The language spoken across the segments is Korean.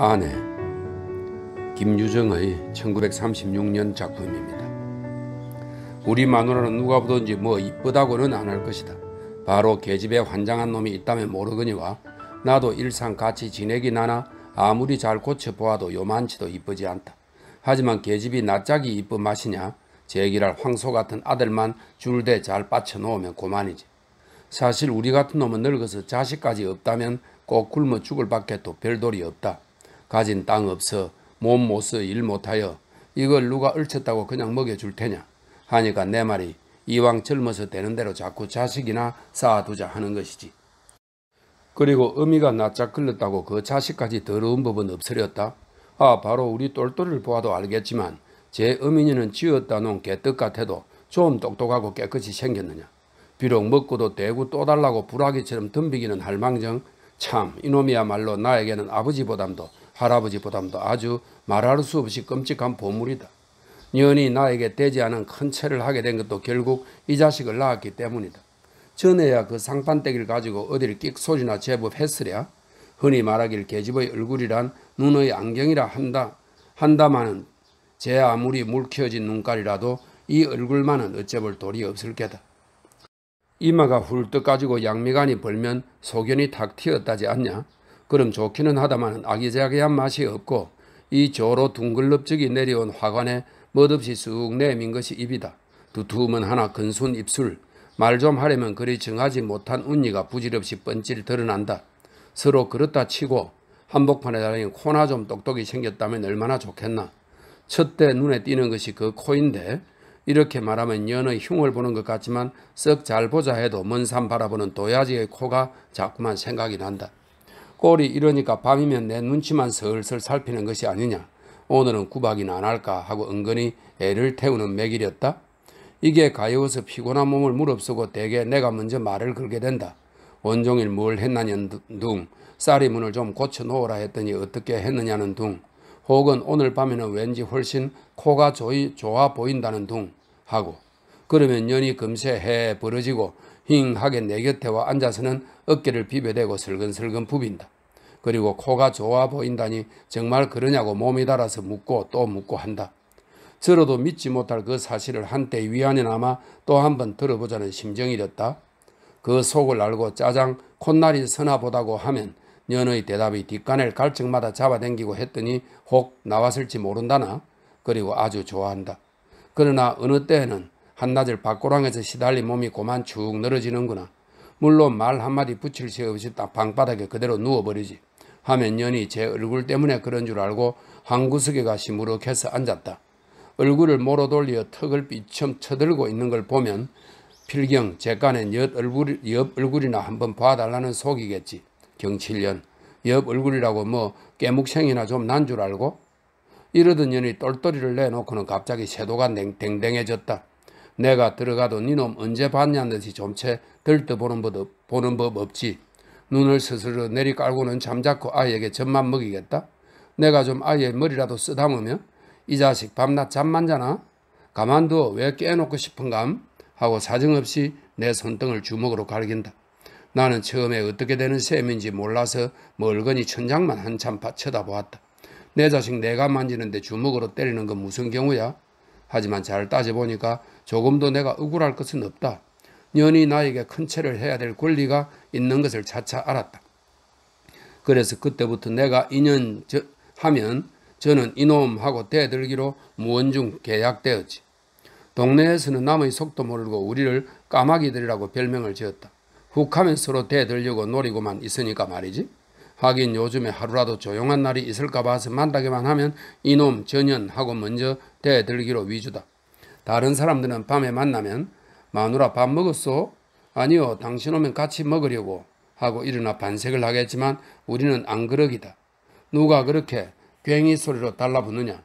아내 김유정의 1936년 작품입니다. 우리 마누라는 누가 보든지 뭐 이쁘다고는 안 할 것이다. 바로 계집애 환장한 놈이 있다면 모르거니와 나도 일상 같이 지내긴 하나 아무리 잘 고쳐보아도 요만치도 이쁘지 않다. 하지만 계집이 낯짝이 이쁜 맛이냐 제기랄 황소 같은 아들만 줄대 잘 빠쳐놓으면 고만이지. 사실 우리 같은 놈은 늙어서 자식까지 없다면 꼭 굶어 죽을 밖에 또 별돌이 없다. 가진 땅 없어 몸 못써일 못하여 이걸 누가 얼쳤다고 그냥 먹여줄 테냐 하니까 내 말이 이왕 젊어서 되는 대로 자꾸 자식이나 쌓아두자 하는 것이지. 그리고 어미가 낯짝 걸렸다고 그 자식까지 더러운 법은 없으렸다. 아 바로 우리 똘똘을 보아도 알겠지만 제어미이는 지었다 놓은 개떡 같아도 좀 똑똑하고 깨끗이 생겼느냐. 비록 먹고도 대구 또 달라고 불하기처럼 덤비기는 할망정 참 이놈이야말로 나에게는 아버지보담도 할아버지보담도 아주 말할 수 없이 끔찍한 보물이다. 년이 나에게 되지 않은 큰 채를 하게 된 것도 결국 이 자식을 낳았기 때문이다. 전에야 그 상판대기를 가지고 어디를 끽소리나 제법 했으랴. 흔히 말하길 계집의 얼굴이란 눈의 안경이라 한다. 한다마는 제 아무리 물켜진 눈깔이라도 이 얼굴만은 어째볼 돌이 없을 게다. 이마가 훌떡 가지고 양미간이 벌면 소견이 탁 튀었다지 않냐? 그럼 좋기는 하다만 아기자기한 맛이 없고 이 조로 둥글럽적이 내려온 화관에 멋없이 쑥 내민 것이 입이다. 두툼은 하나 근손 입술. 말 좀 하려면 그리 정하지 못한 운니가 부질없이 뻔질 드러난다. 서로 그렇다 치고 한복판에 달린 코나 좀 똑똑히 생겼다면 얼마나 좋겠나. 첫 때 눈에 띄는 것이 그 코인데 이렇게 말하면 연의 흉을 보는 것 같지만 썩 잘 보자 해도 먼 산 바라보는 도야지의 코가 자꾸만 생각이 난다. 꼴이 이러니까 밤이면 내 눈치만 슬슬 살피는 것이 아니냐. 오늘은 구박이나 안 할까 하고 은근히 애를 태우는 맥이었다 이게 가여워서 피곤한 몸을 무릅쓰고 대개 내가 먼저 말을 걸게 된다. 원종일 뭘 했나냐는 둥, 쌀이 문을 좀 고쳐놓으라 했더니 어떻게 했느냐는 둥, 혹은 오늘 밤에는 왠지 훨씬 코가 조이, 좋아 보인다는 둥 하고 그러면 연이 금세 해 벌어지고 힝하게 내 곁에 와 앉아서는 어깨를 비벼대고 슬근슬근 부빈다. 그리고 코가 좋아 보인다니 정말 그러냐고 몸이 달아서 묻고 또 묻고 한다. 들어도 믿지 못할 그 사실을 한때 위안이나마 또한 번 들어보자는 심정이었다. 그 속을 알고 짜장 콧날이 서나보다고 하면 년의 대답이 뒷간을 갈증마다 잡아당기고 했더니 혹 나왔을지 모른다나 그리고 아주 좋아한다. 그러나 어느 때에는 한낮을 밖고랑에서 시달린 몸이 고만 쭉 늘어지는구나. 물론 말 한마디 붙일 새 없이 딱 방바닥에 그대로 누워버리지. 하면년이 제 얼굴 때문에 그런 줄 알고 한 구석에 가시 무룩해서 앉았다. 얼굴을 모로 돌려 턱을 비첨 쳐들고 있는 걸 보면 필경 제간엔 옆, 얼굴, 옆 얼굴이나 한번 봐달라는 속이겠지. 경칠년 옆 얼굴이라고 뭐 깨묵생이나 좀 난 줄 알고 이러던 년이 똘똘이를 내놓고는 갑자기 세도가 댕댕해졌다. 내가 들어가도 니놈 언제 봤냐는 듯이 좀채 들떠보는 법, 보는 법 없지. 눈을 스스로 내리깔고는 잠자코 아이에게 젖만 먹이겠다. 내가 좀 아이의 머리라도 쓰다으며 이 자식 밤낮 잠만 자나? 가만두어 왜 깨놓고 싶은감? 하고 사정없이 내 손등을 주먹으로 가리긴다. 나는 처음에 어떻게 되는 셈인지 몰라서 멀거니 천장만 한참 쳐다보았다. 내 자식 내가 만지는데 주먹으로 때리는 건 무슨 경우야? 하지만 잘 따져보니까 조금도 내가 억울할 것은 없다. 연이 나에게 큰 채를 해야 될 권리가 있는 것을 차차 알았다. 그래서 그때부터 내가 인연 저, 하면 저는 이놈하고 대들기로 무언중 계약되었지. 동네에서는 남의 속도 모르고 우리를 까마귀들이라고 별명을 지었다. 훅하면 서로 대들려고 노리고만 있으니까 말이지. 하긴 요즘에 하루라도 조용한 날이 있을까 봐서 만나기만 하면 이놈 전연하고 먼저 대들기로 위주다. 다른 사람들은 밤에 만나면 마누라 밥 먹었소? 아니요 당신 오면 같이 먹으려고 하고 일어나 반색을 하겠지만 우리는 안 그러기다. 누가 그렇게 괭이 소리로 달라붙느냐.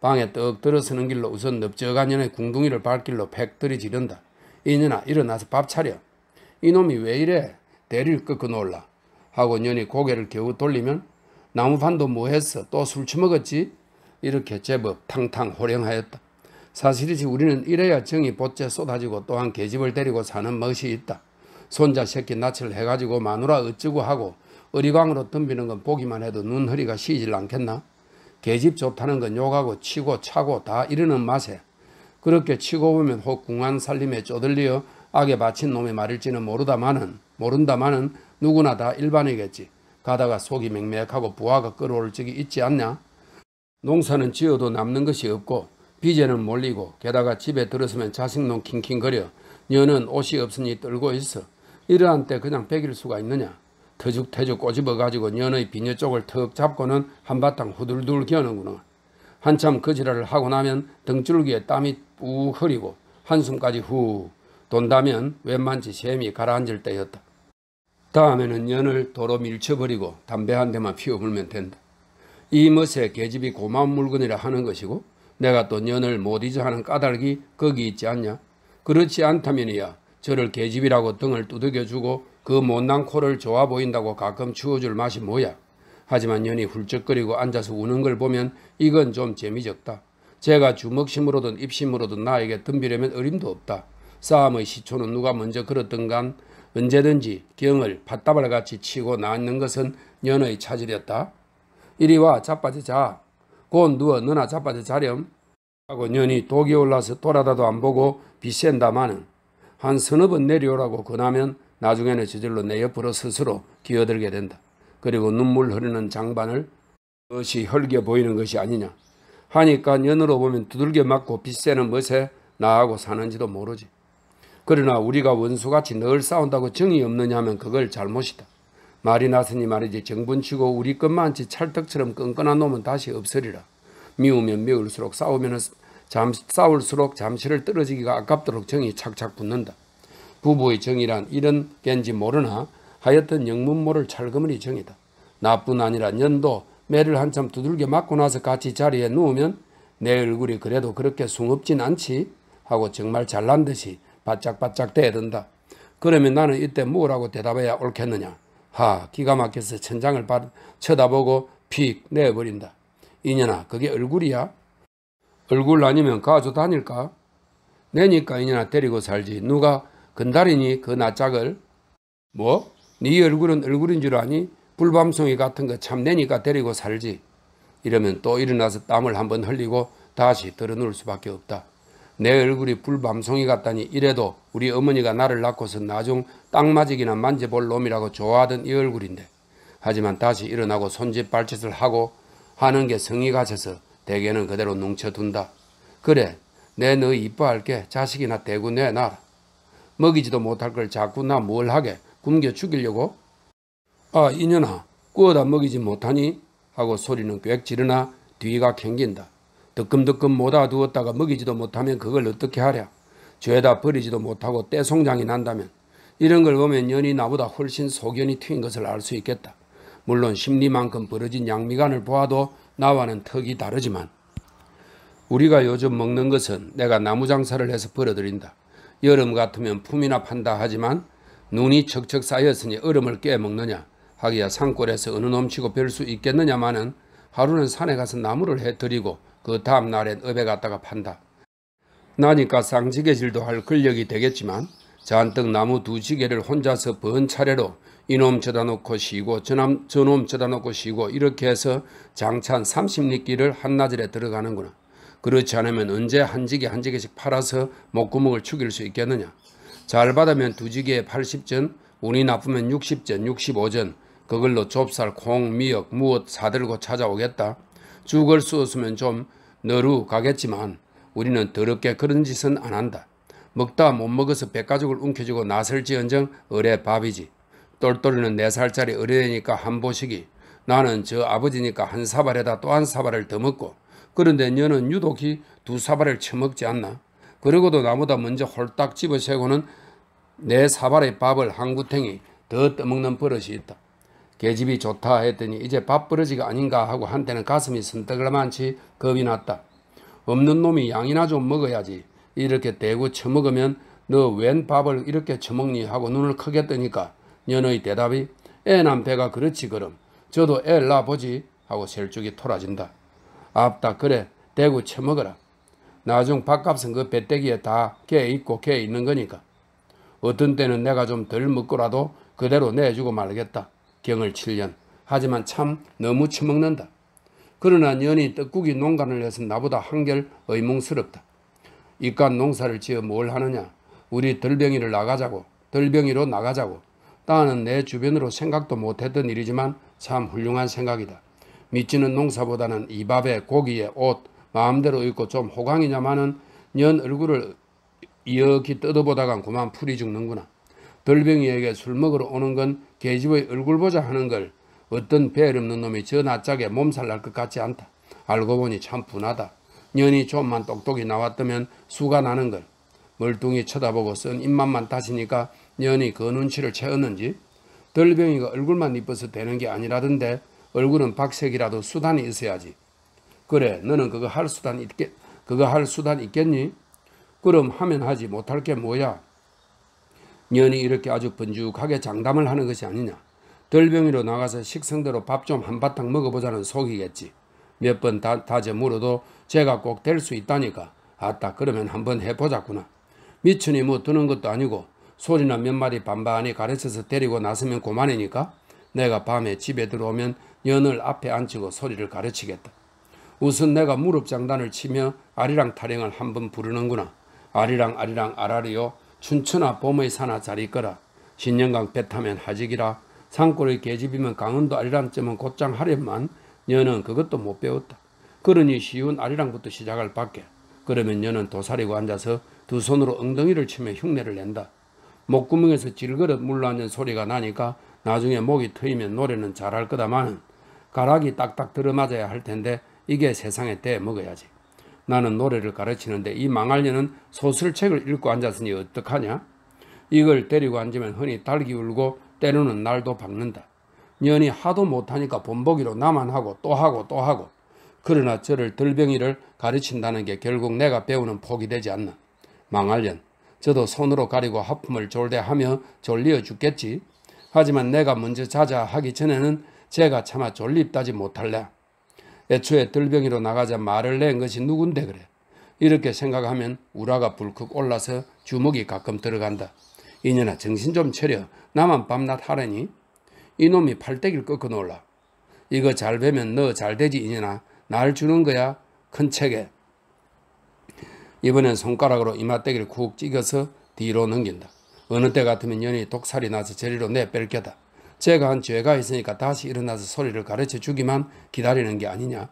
방에 떡 들어서는 길로 우선 넓적한 년의 궁둥이를 발길로 팩 들이지른다. 이년아 일어나서 밥 차려. 이놈이 왜 이래? 대리를 끄고 놀라. 하고 년이 고개를 겨우 돌리면 나무판도 뭐했어? 또술 처먹었지? 이렇게 제법 탕탕 호령하였다. 사실이지 우리는 이래야 정이 보째 쏟아지고 또한 계집을 데리고 사는 멋이 있다. 손자 새끼 낯을 해가지고 마누라 어쩌고 하고 어리광으로 덤비는 건 보기만 해도 눈허리가 시질 않겠나? 계집 좋다는 건 욕하고 치고 차고 다 이러는 맛에 그렇게 치고 보면 혹 궁한 살림에 쪼들려 악에 바친 놈의 말일지는 모르다마는 모른다마는 누구나 다 일반이겠지. 가다가 속이 맹맥하고 부하가 끌어올 적이 있지 않냐? 농사는 지어도 남는 것이 없고 빚에는 몰리고 게다가 집에 들어서면 자식놈 킹킹거려 너는 옷이 없으니 떨고 있어. 이러한 때 그냥 베길 수가 있느냐. 터죽터죽 꼬집어 가지고 년의 비녀 쪽을 턱 잡고는 한바탕 후들둘 겨누구나. 한참 거지랄을 그 하고 나면 등줄기에 땀이 욱 흐리고 한숨까지 후 돈다면 웬만치 샘이 가라앉을 때였다. 다음에는 년을 도로 밀쳐버리고 담배 한 대만 피워불면 된다. 이 멋에 계집이 고마운 물건이라 하는 것이고 내가 또 년을 못 잊어하는 까닭이 거기 있지 않냐? 그렇지 않다면이야 저를 계집이라고 등을 두들겨주고 그 못난 코를 좋아 보인다고 가끔 추워줄 맛이 뭐야? 하지만 년이 훌쩍거리고 앉아서 우는 걸 보면 이건 좀 재미적다. 제가 주먹심으로든 입심으로든 나에게 덤비려면 어림도 없다. 싸움의 시초는 누가 먼저 걸었던간 언제든지 경을 팥다발 같이 치고 낳는 것은 년의 차질이었다. 이리와 자빠지자. 곧 누워 너나 자빠져 자렴 하고 년이 독이 올라서 돌아다도 안 보고 비샌다마는 한 서너번 내려오라고 권하면 나중에는 저절로 내 옆으로 스스로 기어들게 된다. 그리고 눈물 흐르는 장반을 것이 헐겨 보이는 것이 아니냐. 하니까 년으로 보면 두들겨 맞고 빗새는 멋에 나하고 사는지도 모르지. 그러나 우리가 원수같이 늘 싸운다고 정이 없느냐 하면 그걸 잘못이다. 말이 나서니 말이지 정분치고 우리 것만치 찰떡처럼 끈끈한 놈은 다시 없으리라. 미우면 미울수록 싸우면 잠, 싸울수록 잠시를 떨어지기가 아깝도록 정이 착착 붙는다. 부부의 정이란 이런 겐지 모르나 하여튼 영문모를 찰그머니 정이다. 나뿐 아니라 년도 매를 한참 두들겨 맞고 나서 같이 자리에 누우면 내 얼굴이 그래도 그렇게 숭없진 않지 하고 정말 잘난 듯이 바짝바짝 대든다. 그러면 나는 이때 뭐라고 대답해야 옳겠느냐. 하 기가 막혀서 천장을 바, 쳐다보고 픽 내버린다. 이년아 그게 얼굴이야? 얼굴 아니면 가져 다닐까? 내니까 이년아 데리고 살지 누가 건달이니 그 낯짝을? 뭐? 네 얼굴은 얼굴인 줄 아니? 불밤송이 같은 거 참 내니까 데리고 살지. 이러면 또 일어나서 땀을 한번 흘리고 다시 들어놓을 수밖에 없다. 내 얼굴이 불밤송이 같다니 이래도 우리 어머니가 나를 낳고서 나중 땅맞이기나 만져볼 놈이라고 좋아하던 이 얼굴인데 하지만 다시 일어나고 손짓 발짓을 하고 하는 게 성이 가셔서 대개는 그대로 뭉쳐둔다. 그래 내 너 이뻐할게 자식이나 대구 내놔라. 먹이지도 못할 걸 자꾸 나 뭘 하게 굶겨 죽이려고? 아 이년아 구워다 먹이지 못하니? 하고 소리는 꽥 지르나 뒤가 캥긴다. 뜨끔뜨끔 모아 두었다가 먹이지도 못하면 그걸 어떻게 하랴? 죄다 버리지도 못하고 떼송장이 난다면 이런 걸 보면 연이 나보다 훨씬 소견이 트인 것을 알 수 있겠다. 물론 심리만큼 벌어진 양미간을 보아도 나와는 턱이 다르지만 우리가 요즘 먹는 것은 내가 나무 장사를 해서 벌어들인다. 여름 같으면 품이나 판다 하지만 눈이 척척 쌓였으니 얼음을 깨먹느냐 하기야 산골에서 어느 놈치고별 수 있겠느냐마는 하루는 산에 가서 나무를 해드리고 그 다음 날엔 읍에 갔다가 판다. 나니까 쌍지개질도 할 근력이 되겠지만 잔뜩 나무 두 지개를 혼자서 번 차례로 이놈 쳐다 놓고 쉬고 저놈, 저놈 쳐다 놓고 쉬고 이렇게 해서 장찬 30리끼를 한나절에 들어가는구나. 그렇지 않으면 언제 한 지게 한 지게씩 팔아서 목구멍을 죽일 수 있겠느냐. 잘 받으면 두 지게에 80전, 운이 나쁘면 60전, 65전, 그걸로 좁쌀, 콩, 미역, 무엇 사들고 찾아오겠다. 죽을 수 없으면 좀너루가겠지만 우리는 더럽게 그런 짓은 안 한다. 먹다 못 먹어서 백가족을 움켜쥐고 나설지언정 어레 밥이지. 똘똘이는 네 살짜리 어뢰니까 한보시기 나는 저 아버지니까 한 사발에다 또 한 사발을 더 먹고. 그런데 너는 유독히 두 사발을 처먹지 않나? 그러고도 나보다 먼저 홀딱 집어세고는내 네 사발의 밥을 한 구탱이 더 떠먹는 버릇이 있다. 계집이 좋다 했더니 이제 밥버러지가 아닌가 하고 한때는 가슴이 선떡을만치 겁이 났다. 없는 놈이 양이나 좀 먹어야지. 이렇게 대구 처먹으면 너 웬 밥을 이렇게 처먹니 하고 눈을 크게 뜨니까 년의 대답이 애남 배가 그렇지 그럼 저도 애를 낳아보지 하고 셀쭉이 토라진다. 앞다 그래 대구 처먹어라. 나중 밥값은 그 배때기에 다 개 있고 개 있는 거니까. 어떤 때는 내가 좀 덜 먹고라도 그대로 내주고 말겠다. 경을 7년. 하지만 참 너무 처먹는다. 그러나 년이 떡국이 농간을 해서 나보다 한결 의몽스럽다 이깟 농사를 지어 뭘 하느냐. 우리 들병이를 나가자고 들병이로 나가자고 따는 내 주변으로 생각도 못했던 일이지만 참 훌륭한 생각이다. 미치는 농사보다는 이 밥에 고기에 옷 마음대로 입고 좀 호강이냐마는 년 얼굴을 이렇게 뜯어보다간 그만 풀이 죽는구나. 돌병이에게 술 먹으러 오는 건 계집의 얼굴 보자 하는 걸 어떤 배열 없는 놈이 저 낯짝에 몸살 날 것 같지 않다. 알고 보니 참 분하다. 년이 좀만 똑똑히 나왔다면 수가 나는 걸. 멀뚱히 쳐다보고 쓴 입맛만 따시니까 년이 그 눈치를 채웠는지 덜병이가 얼굴만 이뻐서 되는 게 아니라던데 얼굴은 박색이라도 수단이 있어야지. 그래 너는 그거 할 수단 있겠 그거 할 수단 있겠니? 그럼 하면 하지 못할 게 뭐야? 년이 이렇게 아주 번죽하게 장담을 하는 것이 아니냐. 들병이로 나가서 식성대로 밥 좀 한바탕 먹어보자는 속이겠지. 몇 번 다져 물어도 제가 꼭 될 수 있다니까. 아따 그러면 한번 해보자꾸나. 미춘이뭐 드는 것도 아니고 소리나 몇 마리 반반히 가르쳐서 데리고 나서면 고만이니까 내가 밤에 집에 들어오면 연을 앞에 앉히고 소리를 가르치겠다. 우선 내가 무릎 장단을 치며 아리랑 타령을 한번 부르는구나. 아리랑 아리랑 아라리요 춘천아 봄의 산하 자리거라신년강배 타면 하직이라. 산골의 계집이면 강원도 아리랑쯤은 곧장 하련만 여는 그것도 못 배웠다. 그러니 쉬운 아리랑부터 시작할 밖에. 그러면 여는 도사리고 앉아서 두 손으로 엉덩이를 치며 흉내를 낸다. 목구멍에서 질그릇 물앉는 소리가 나니까 나중에 목이 트이면 노래는 잘할 거다마는 가락이 딱딱 들어맞아야 할 텐데 이게 세상에 대 먹어야지. 나는 노래를 가르치는데 이 망할년은 소설책을 읽고 앉았으니 어떡하냐? 이걸 데리고 앉으면 흔히 달기 울고 때로는 날도 박는다. 년이 하도 못하니까 본보기로 나만 하고 또 하고 또 하고 그러나 저를 들병이를 가르친다는 게 결국 내가 배우는 폭이 되지 않나. 망할년 저도 손으로 가리고 하품을 졸대하며 졸리어 죽겠지. 하지만 내가 먼저 자자 하기 전에는 제가 차마 졸립다지 못할래. 애초에 들병이로 나가자 말을 낸 것이 누군데 그래. 이렇게 생각하면 우라가 불컥 올라서 주먹이 가끔 들어간다. 이년아 정신 좀 차려. 나만 밤낮 하라니. 이놈이 팔대기를 꺾어 놀라. 이거 잘 되면 너 잘 되지 이년아. 날 주는 거야. 큰 책에. 이번엔 손가락으로 이마떼기를쿡 찍어서 뒤로 넘긴다. 어느 때 같으면 연이 독살이 나서 저리로 내뺄 게다. 제가 한 죄가 있으니까 다시 일어나서 소리를 가르쳐 주기만 기다리는 게 아니냐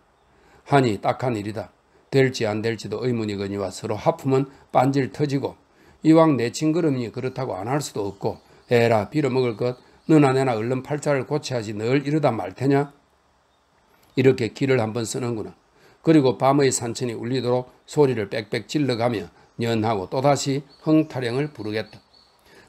하니 딱한 일이다. 될지 안 될지도 의문이거니와 서로 하품은 빤질 터지고 이왕 내 친구름이 그렇다고 안 할 수도 없고 에라 빌어먹을 것 너나 내나 얼른 팔자를 고쳐야지 늘 이러다 말 테냐 이렇게 길을 한번 쓰는구나. 그리고 밤의 산천이 울리도록 소리를 빽빽 질러가며 연하고 또다시 흥타령을 부르겠다.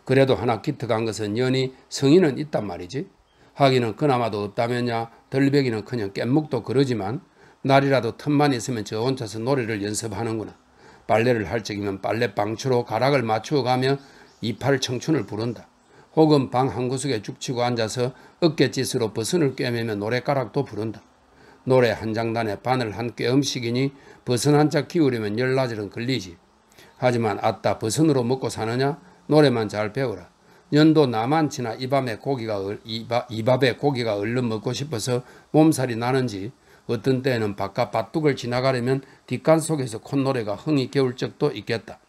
그래도 하나 기특한 것은 연이 성인은 있단 말이지. 하기는 그나마도 없다면야 덜베기는 그냥 깻묵도 그러지만 날이라도 틈만 있으면 저 혼자서 노래를 연습하는구나. 빨래를할 적이면 빨래 방추로 가락을 맞추어 가며 이팔 청춘을 부른다. 혹은 방 한 구석에 죽치고 앉아서 어깨짓으로 버선을 꿰매며 노래가락도 부른다. 노래 한 장단에 바늘 한께 음식이니 버선 한짝기울이면 열나절은 걸리지. 하지만 아따 버선으로 먹고 사느냐? 노래만 잘 배워라. 연도 나만 지나이 밤에 고기가 이바, 이 밥에 고기가 얼른 먹고 싶어서 몸살이 나는지 어떤 때에는 바깥 밭둑을 지나가려면 뒷간 속에서 콧노래가 흥이 겨울 적도 있겠다.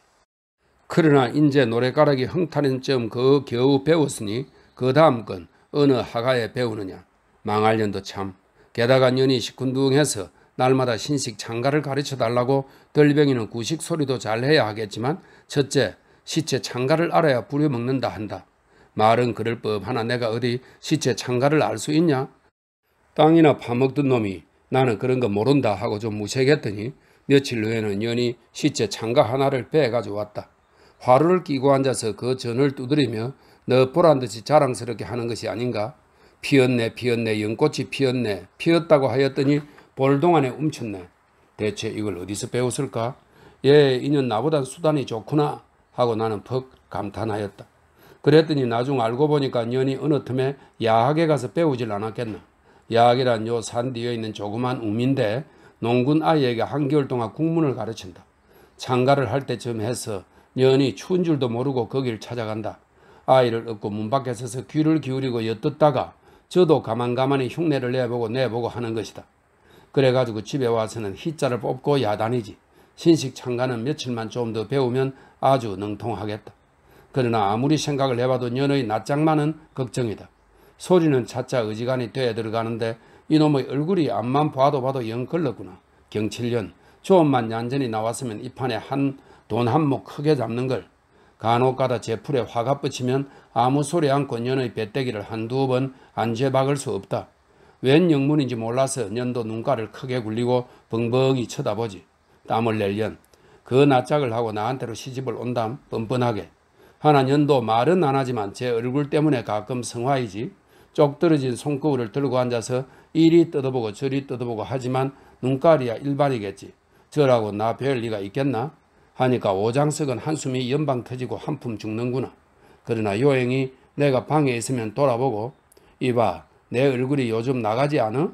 그러나 인제 노래가락이 흥타는 점그 겨우 배웠으니 그 다음 건 어느 하가에 배우느냐. 망할 년도 참. 게다가 년이 시큰둥해서 날마다 신식 창가를 가르쳐 달라고 덜병이는 구식 소리도 잘해야 하겠지만 첫째 시체 창가를 알아야 부려먹는다 한다. 말은 그럴 법하나 내가 어디 시체 창가를 알 수 있냐? 땅이나 파먹던 놈이 나는 그런 거 모른다 하고 좀 무색했더니 며칠 후에는 연이 시체 창가 하나를 빼가지고 왔다. 화루를 끼고 앉아서 그 전을 두드리며 너 보란듯이 자랑스럽게 하는 것이 아닌가? 피었네 피었네 연꽃이 피었네 피었다고 하였더니 볼동안에 움쳤네. 대체 이걸 어디서 배웠을까? 예, 이년 나보단 수단이 좋구나. 하고 나는 퍽 감탄하였다. 그랬더니 나중 알고 보니까 년이 어느 틈에 야학에 가서 배우질 않았겠나. 야학이란 요 산 뒤에 있는 조그만 우민데 농군 아이에게 한개월 동안 국문을 가르친다. 장가를 할 때쯤 해서 년이 추운 줄도 모르고 거길 찾아간다. 아이를 업고 문 밖에 서서 귀를 기울이고 엿듣다가 저도 가만가만히 흉내를 내보고 내보고 하는 것이다. 그래가지고 집에 와서는 희자를 뽑고 야단이지. 신식 창가는 며칠만 좀 더 배우면 아주 능통하겠다. 그러나 아무리 생각을 해봐도 년의 낮장만은 걱정이다. 소리는 차차 의지간이 되어 들어가는데 이놈의 얼굴이 앞만 봐도 봐도 영걸렀구나 경칠년 조업만 얌전히 나왔으면 이 판에 한 돈 한 몫 크게 잡는 걸. 간혹가다 제 풀에 화가 뻗치면 아무 소리 않고 년의 배때기를 한두 번 안죄 박을 수 없다. 웬 영문인지 몰라서 년도 눈가를 크게 굴리고 벙벙이 쳐다보지. 땀을 낼년 그 낯짝을 하고 나한테로 시집을 온담 뻔뻔하게 하나 년도 말은 안 하지만 제 얼굴 때문에 가끔 성화이지 쪽 떨어진 손거울을 들고 앉아서 이리 뜯어보고 저리 뜯어보고 하지만 눈깔이야 일반이겠지 저라고 나 배울 리가 있겠나 하니까 오장석은 한숨이 연방 터지고 한품 죽는구나 그러나 요행이 내가 방에 있으면 돌아보고 이봐 내 얼굴이 요즘 나가지 않아?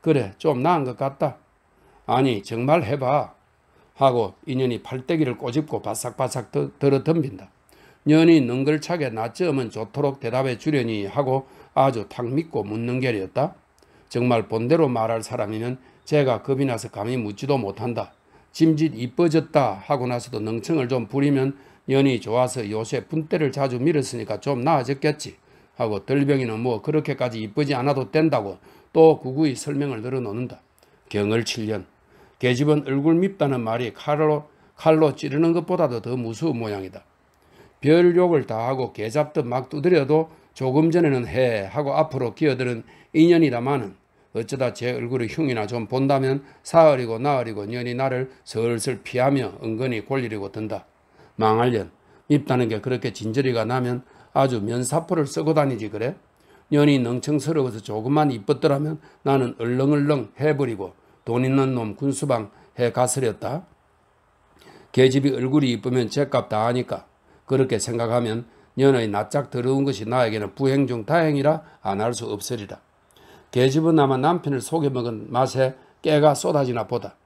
그래 좀 나은 것 같다 아니 정말 해봐 하고 인연이 팔대기를 꼬집고 바싹바싹 들어 덤빈다. 년이 능글차게 낮점은 좋도록 대답해 주려니 하고 아주 탁 믿고 묻는 결이었다. 정말 본대로 말할 사람이면 제가 겁이 나서 감히 묻지도 못한다. 짐짓 이뻐졌다 하고 나서도 능청을 좀 부리면 연이 좋아서 요새 분대를 자주 밀었으니까 좀 나아졌겠지 하고 들병이는 뭐 그렇게까지 이쁘지 않아도 된다고 또 구구이 설명을 늘어놓는다. 경을 7년 계집은 얼굴 밉다는 말이 칼로, 칼로 찌르는 것보다도 더 무서운 모양이다. 별 욕을 다 하고 개잡듯 막 두드려도 조금 전에는 해 하고 앞으로 기어드는 인연이다마는 어쩌다 제 얼굴의 흉이나 좀 본다면 사흘이고 나흘이고 년이 나를 슬슬 피하며 은근히 골리려고 든다. 망할년 입다는 게 그렇게 진저리가 나면 아주 면사포를 쓰고 다니지 그래? 년이 능청스러워서 조금만 이뻤더라면 나는 얼렁얼렁 해버리고 돈 있는 놈 군수방 해 가스렸다. 계집이 얼굴이 이쁘면 죗값 다 하니까 그렇게 생각하면 년의 낯짝 더러운 것이 나에게는 부행 중 다행이라 안 할 수 없으리라. 계집은 아마 남편을 속여먹은 맛에 깨가 쏟아지나 보다.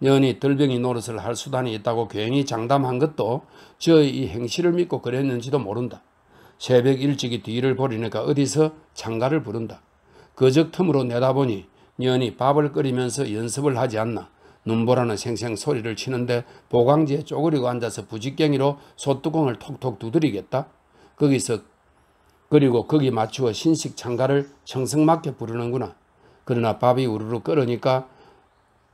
년이 들병이 노릇을 할 수단이 있다고 괜히 장담한 것도 저의 이 행실을 믿고 그랬는지도 모른다. 새벽 일찍이 뒤를 보리니까 어디서 장가를 부른다. 그적 틈으로 내다보니 연이 밥을 끓이면서 연습을 하지 않나. 눈보라는 생생 소리를 치는데 보강지에 쪼그리고 앉아서 부지깽이로 소뚜껑을 톡톡 두드리겠다. 거기서 그리고 거기 맞추어 신식 창가를 청승맞게 부르는구나. 그러나 밥이 우르르 끓으니까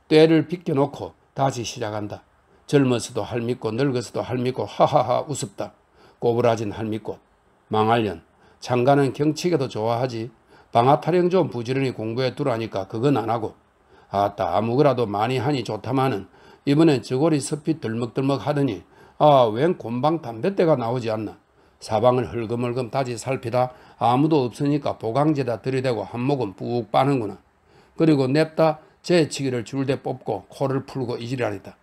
때를 비껴놓고 다시 시작한다. 젊어서도 할미고 늙어서도 할미고 하하하 웃습다 꼬부라진 할미고 망할년 장가는 경치가도 좋아하지 방아 타령 좀 부지런히 공부해 두라니까 그건 안 하고 아따 아무거라도 많이 하니 좋다마는 이번엔 저고리 섭이 들먹들먹 하더니 아 웬곤방 담뱃대가 나오지 않나 사방을 헐금헐금 다시 살피다 아무도 없으니까 보강제다 들이대고 한목은푹 빠는구나 그리고 냅다 제치기를 줄대 뽑고 코를 풀고 이질하니다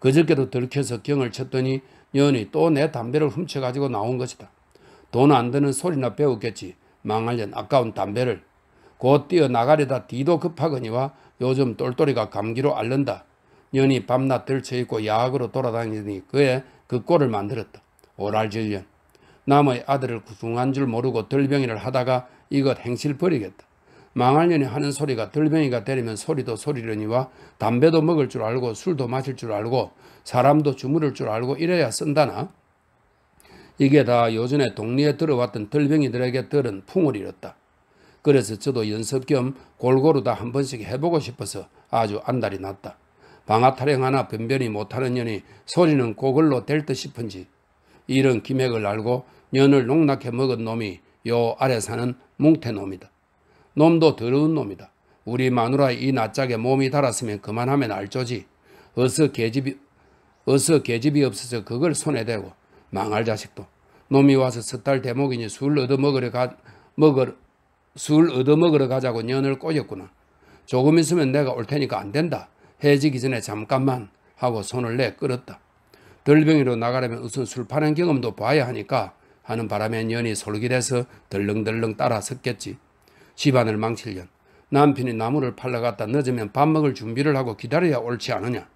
그저께도 들켜서 경을 쳤더니 년이또 내 담배를 훔쳐가지고 나온 것이다 돈 안 드는 소리나 배웠겠지 망할년 아까운 담배를 곧 뛰어나가려다 뒤도 급하거니와 요즘 똘똘이가 감기로 앓는다. 년이 밤낮 들쳐있고 야으로 돌아다니니 그의 그 꼴을 만들었다. 오랄질년 남의 아들을 구승한 줄 모르고 들병이를 하다가 이것 행실 버리겠다. 망할년이 하는 소리가 들병이가 되려면 소리도 소리려니와 담배도 먹을 줄 알고 술도 마실 줄 알고 사람도 주무를 줄 알고 이래야 쓴다나 이게 다 요전에 동리에 들어왔던 들병이들에게 들은 풍을 잃었다. 그래서 저도 연습 겸 골고루 다 한 번씩 해보고 싶어서 아주 안달이 났다. 방아 타령 하나 변변히 못하는 년이 소리는 고글로 될 듯 싶은지 이런 기맥을 알고 년을 농락해 먹은 놈이 요 아래 사는 뭉태놈이다. 놈도 더러운 놈이다. 우리 마누라 이 낯짝에 몸이 달았으면 그만하면 알조지. 어서 계집이, 어서 계집이 없어서 그걸 손에 대고 망할 자식도 놈이 와서 섣달 대목이니 술 얻어먹으러 가, 먹을, 술 얻어먹으러 가자고 년을 꼬였구나. 조금 있으면 내가 올 테니까 안 된다. 해지기 전에 잠깐만 하고 손을 내 끌었다. 덜병이로 나가려면 우선 술 파는 경험도 봐야 하니까 하는 바람에 년이 솔깃해서 덜렁덜렁 따라 섰겠지. 집안을 망칠 년. 남편이 나무를 팔러 갔다 늦으면 밥 먹을 준비를 하고 기다려야 옳지 않으냐.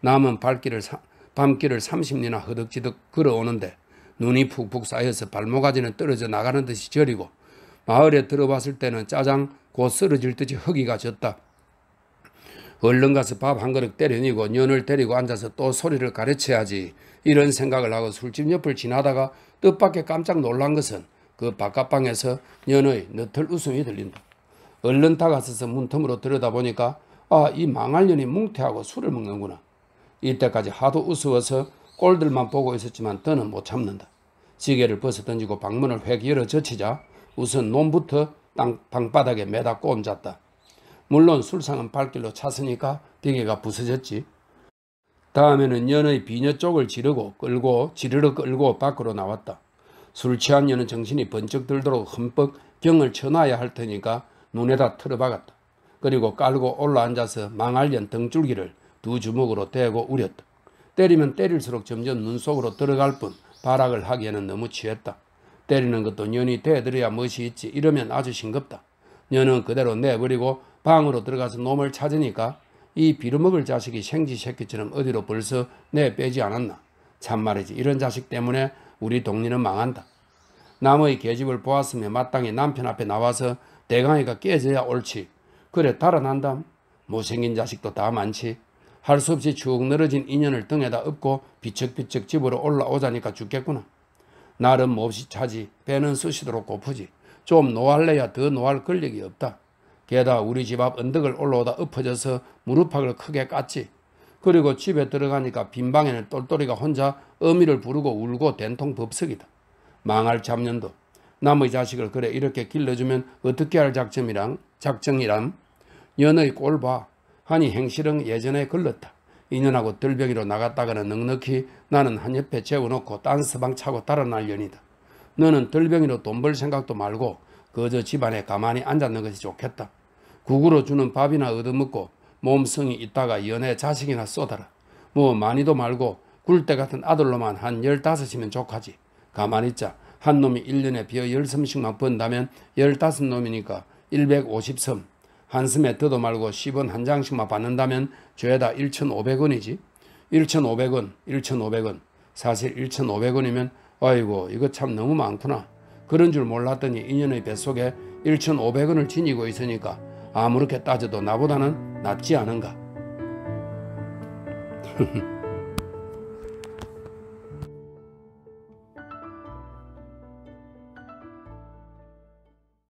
남은 발길을 사, 밤길을 30리나 허덕지덕 걸어오는데 눈이 푹푹 쌓여서 발목까지는 떨어져 나가는 듯이 저리고 마을에 들어봤을 때는 짜장 곧 쓰러질 듯이 허기가 졌다. 얼른 가서 밥 한 그릇 때려니고 년을 데리고 앉아서 또 소리를 가르쳐야지 이런 생각을 하고 술집 옆을 지나다가 뜻밖의 깜짝 놀란 것은 그 바깥방에서 년의 너털 웃음이 들린다. 얼른 다가서서 문틈으로 들여다보니까 아 이 망할 년이 뭉태하고 술을 먹는구나. 이때까지 하도 우스워서 꼴들만 보고 있었지만 더는 못 참는다. 지게를 벗어 던지고 방문을 획 열어 젖히자 우선 놈부터 땅 방바닥에 매다 꼼잤다. 물론 술상은 발길로 찼으니까 비계가 부서졌지. 다음에는 연의 비녀 쪽을 지르고 끌고 지르르 끌고 밖으로 나왔다. 술 취한 연은 정신이 번쩍 들도록 흠뻑 병을 쳐놔야 할 테니까 눈에다 틀어박았다. 그리고 깔고 올라앉아서 망할 연 등줄기를 두 주먹으로 대고 우렸다. 때리면 때릴수록 점점 눈 속으로 들어갈 뿐 발악을 하기에는 너무 취했다. 때리는 것도 년이 대들어야 멋이 있지 이러면 아주 싱겁다. 년은 그대로 내버리고 방으로 들어가서 놈을 찾으니까 이 비루먹을 자식이 생지 새끼처럼 어디로 벌써 내 빼지 않았나. 참말이지 이런 자식 때문에 우리 동리는 망한다. 남의 계집을 보았으며 마땅히 남편 앞에 나와서 대강이가 깨져야 옳지. 그래 달아난다. 못생긴 자식도 다 많지. 할수 없이 축 늘어진 인연을 등에다 업고 비척비척 집으로 올라오자니까 죽겠구나. 날은 몹시 차지 배는 쑤시도록 고프지 좀 노할래야 더 노할 권력이 없다. 게다 우리 집 앞 언덕을 올라오다 엎어져서 무릎팍을 크게 깠지. 그리고 집에 들어가니까 빈방에는 똘똘이가 혼자 어미를 부르고 울고 된통 법석이다. 망할 잡년도. 남의 자식을 그래 이렇게 길러주면 어떻게 할 작정이랑 작정이란 연의 꼴 봐. 하니 행실은 예전에 걸렀다. 인연하고 들병이로 나갔다가는 넉넉히 나는 한옆에 재워놓고 딴 서방 차고 따라날려니다 너는 들병이로 돈 벌 생각도 말고 그저 집안에 가만히 앉았는 것이 좋겠다. 국으로 주는 밥이나 얻어먹고 몸성이 있다가 연애 자식이나 쏟아라. 뭐 많이도 말고 굴대 같은 아들로만 한 열다섯이면 족하지. 가만히 있자. 한 놈이 1년에 비어 열섬씩만 번다면 열다섯 놈이니까 1 5 0섬 한숨에 뜯어 말고 10원 한 장씩만 받는다면 죄다 1,500원이지. 1,500원, 1,500원. 사실 1,500원이면 아이고 이거 참 너무 많구나. 그런 줄 몰랐더니 인연의 뱃속에 1,500원을 지니고 있으니까 아무렇게 따져도 나보다는 낫지 않은가.